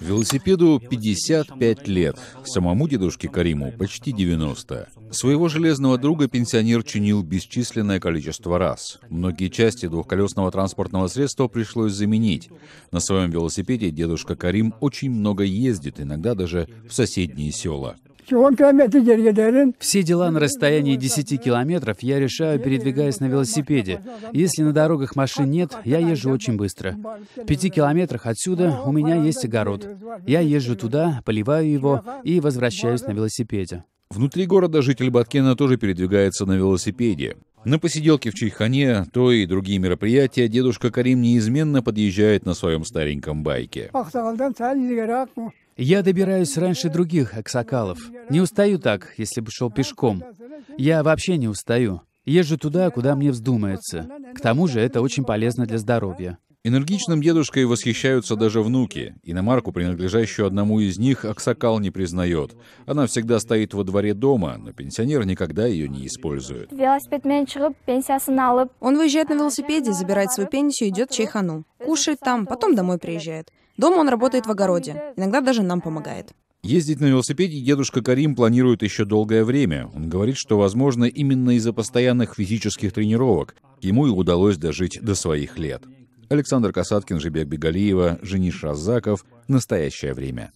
Велосипеду 55 лет, самому дедушке Кариму почти 90. Своего железного друга пенсионер чинил бесчисленное количество раз. Многие части двухколесного транспортного средства пришлось заменить. На своем велосипеде дедушка Карим очень много ездит, иногда даже в соседние села. Все дела на расстоянии 10 километров я решаю, передвигаясь на велосипеде. Если на дорогах машин нет, я езжу очень быстро. В пяти километрах отсюда у меня есть огород. Я езжу туда, поливаю его и возвращаюсь на велосипеде. Внутри города житель Баткена тоже передвигается на велосипеде. На посиделке в Чайхане, то и другие мероприятия дедушка Карим неизменно подъезжает на своем стареньком байке. Я добираюсь раньше других аксакалов. Не устаю так, если бы шел пешком. Я вообще не устаю. Езжу туда, куда мне вздумается. К тому же это очень полезно для здоровья. Энергичным дедушкой восхищаются даже внуки. Иномарку, принадлежащую одному из них, Аксакал не признает. Она всегда стоит во дворе дома, но пенсионер никогда ее не использует. Он выезжает на велосипеде, забирает свою пенсию, идет в Чайхану. Кушает там, потом домой приезжает. Дома он работает в огороде. Иногда даже нам помогает. Ездить на велосипеде дедушка Карим планирует еще долгое время. Он говорит, что, возможно, именно из-за постоянных физических тренировок ему и удалось дожить до своих лет. Александр Касаткин, Жибек Бегалиева, Жениш Разаков «Настоящее время».